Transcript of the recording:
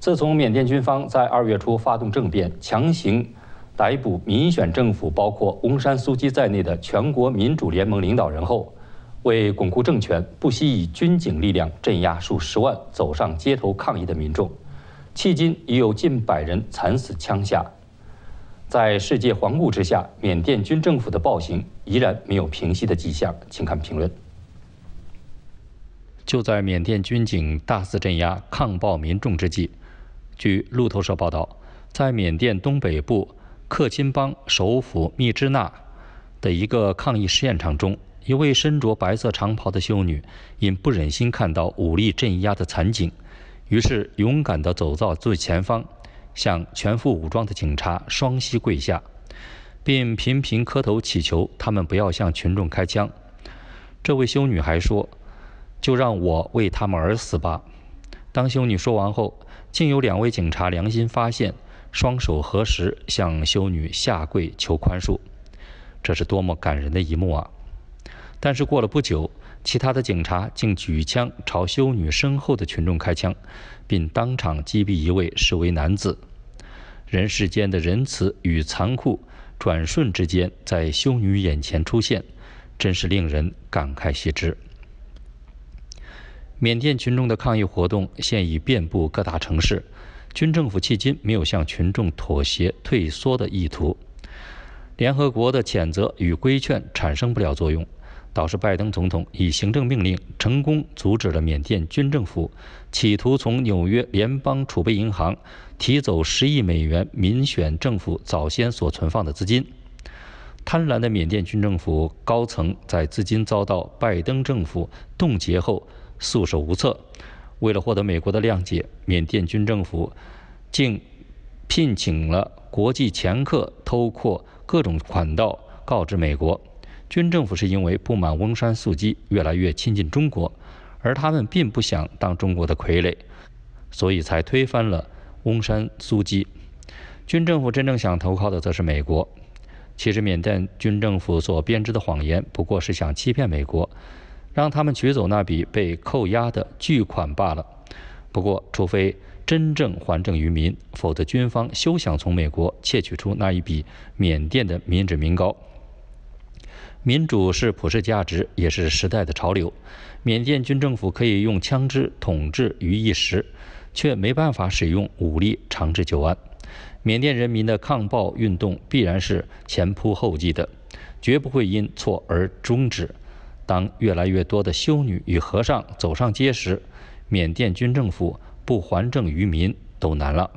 自从缅甸军方在二月初发动政变，强行逮捕民选政府，包括翁山苏姬在内的全国民主联盟领导人后，为巩固政权，不惜以军警力量镇压数十万走上街头抗议的民众，迄今已有近百人惨死枪下。在世界环顾之下，缅甸军政府的暴行依然没有平息的迹象，请看评论。就在缅甸军警大肆镇压抗暴民众之际。据路透社报道，在缅甸东北部克钦邦首府密支那的一个抗议试验场中，一位身着白色长袍的修女，因不忍心看到武力镇压的惨景，于是勇敢地走到最前方，向全副武装的警察双膝跪下，并频频磕头祈求他们不要向群众开枪。这位修女还说：“就让我为他们而死吧。”当修女说完后，竟有两位警察良心发现，双手合十向修女下跪求宽恕。这是多么感人的一幕啊！但是过了不久，其他的警察竟举枪朝修女身后的群众开枪，并当场击毙一位示威男子。人世间的仁慈与残酷，转瞬之间在修女眼前出现，真是令人感慨系之。缅甸群众的抗议活动现已遍布各大城市，军政府迄今没有向群众妥协退缩的意图。联合国的谴责与规劝产生不了作用，导致拜登总统以行政命令成功阻止了缅甸军政府企图从纽约联邦储备银行提走十亿美元民选政府早先所存放的资金。贪婪的缅甸军政府高层在资金遭到拜登政府冻结后。束手无策。为了获得美国的谅解，缅甸军政府竟聘请了国际掮客偷扩各种管道，告知美国。军政府是因为不满翁山素姬越来越亲近中国，而他们并不想当中国的傀儡，所以才推翻了翁山苏姬。军政府真正想投靠的则是美国。其实，缅甸军政府所编织的谎言，不过是想欺骗美国。让他们取走那笔被扣押的巨款罢了。不过，除非真正还政于民，否则军方休想从美国窃取出那一笔缅甸的民脂民膏。民主是普世价值，也是时代的潮流。缅甸军政府可以用枪支统治于一时，却没办法使用武力长治久安。缅甸人民的抗暴运动必然是前仆后继的，绝不会因错而终止。当越来越多的修女与和尚走上街时，缅甸军政府不还政于民都难了。